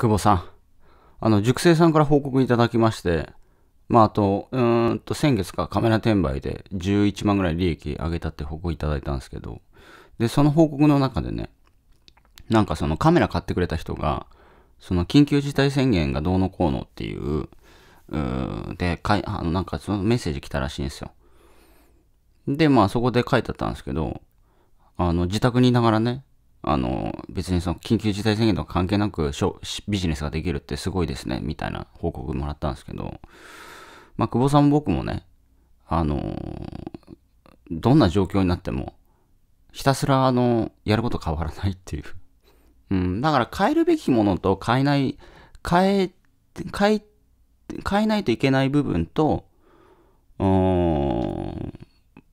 久保さん。あの、熟成さんから報告いただきまして、まあ、あと、うんと、先月かカメラ転売で11万ぐらい利益上げたって報告いただいたんですけど、で、その報告の中でね、なんかそのカメラ買ってくれた人が、その緊急事態宣言がどうのこうのっていう、うで、かいあのなんかそのメッセージ来たらしいんですよ。で、まあそこで書いてあったんですけど、あの、自宅にいながらね、あの、別にその緊急事態宣言とか関係なくビジネスができるってすごいですね、みたいな報告もらったんですけど、まあ、久保さんも僕もね、あの、どんな状況になっても、ひたすらあの、やること変わらないっていう。うん、だから変えるべきものと変えない、変え、変え、変えないといけない部分と、うん、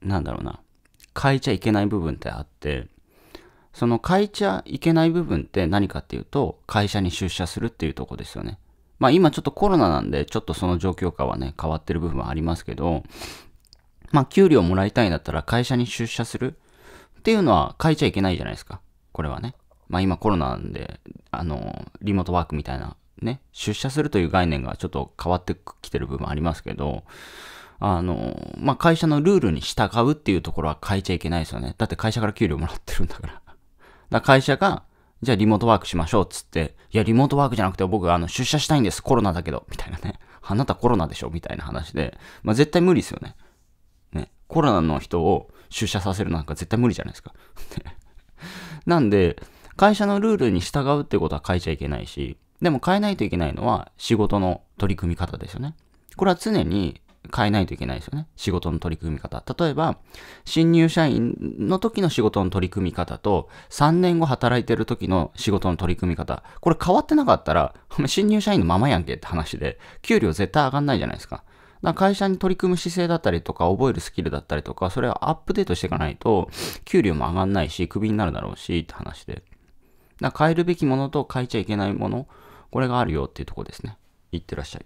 なんだろうな、変えちゃいけない部分ってあって、その変えちゃいけない部分って何かっていうと、会社に出社するっていうとこですよね。まあ今ちょっとコロナなんで、ちょっとその状況下はね、変わってる部分はありますけど、まあ給料もらいたいんだったら会社に出社するっていうのは変えちゃいけないじゃないですか。これはね。まあ今コロナなんで、あの、リモートワークみたいなね、出社するという概念がちょっと変わってきてる部分ありますけど、あの、まあ、会社のルールに従うっていうところは変えちゃいけないですよね。だって会社から給料もらってるんだから。だ会社が、じゃあリモートワークしましょうっつって、いや、リモートワークじゃなくて僕、あの、出社したいんです、コロナだけど、みたいなね。あなたコロナでしょ、みたいな話で。まあ、絶対無理ですよね。ね。コロナの人を出社させるなんか絶対無理じゃないですか。なんで、会社のルールに従うってことは変えちゃいけないし、でも変えないといけないのは仕事の取り組み方ですよね。これは常に変えないといけないですよね。仕事の取り組み方。例えば、新入社員の時の仕事の取り組み方と、3年後働いてる時の仕事の取り組み方。これ変わってなかったら、新入社員のままやんけって話で、給料絶対上がんないじゃないですか。だから会社に取り組む姿勢だったりとか、覚えるスキルだったりとか、それをアップデートしていかないと、給料も上がんないし、クビになるだろうし、って話で。だから変えるべきものと変えちゃいけないもの、これがあるよっていうとこですね。いってらっしゃい。